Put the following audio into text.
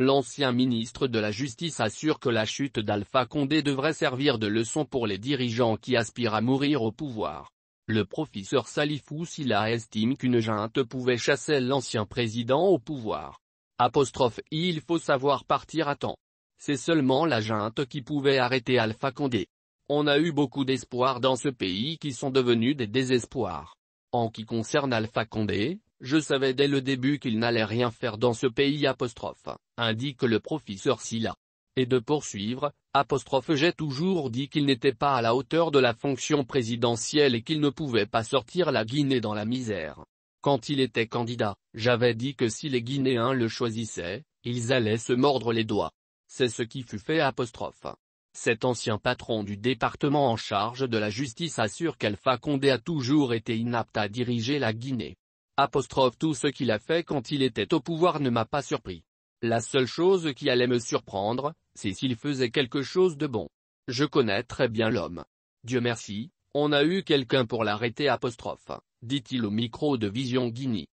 L'ancien ministre de la Justice assure que la chute d'Alpha Condé devrait servir de leçon pour les dirigeants qui aspirent à mourir au pouvoir. Le professeur Salifou Silla estime qu'une junte pouvait chasser l'ancien président au pouvoir. il faut savoir partir à temps. C'est seulement la junte qui pouvait arrêter Alpha Condé. On a eu beaucoup d'espoirs dans ce pays qui sont devenus des désespoirs. En qui concerne Alpha Condé, je savais dès le début qu'il n'allait rien faire dans ce pays indique le professeur Silla. Et de poursuivre, apostrophe j'ai toujours dit qu'il n'était pas à la hauteur de la fonction présidentielle et qu'il ne pouvait pas sortir la Guinée dans la misère. Quand il était candidat, j'avais dit que si les Guinéens le choisissaient, ils allaient se mordre les doigts. C'est ce qui fut fait apostrophe. Cet ancien patron du département en charge de la justice assure qu'Alpha Condé a toujours été inapte à diriger la Guinée. Apostrophe tout ce qu'il a fait quand il était au pouvoir ne m'a pas surpris. La seule chose qui allait me surprendre, c'est s'il faisait quelque chose de bon. Je connais très bien l'homme. Dieu merci, on a eu quelqu'un pour l'arrêter apostrophe, dit-il au micro de Vision Guinée.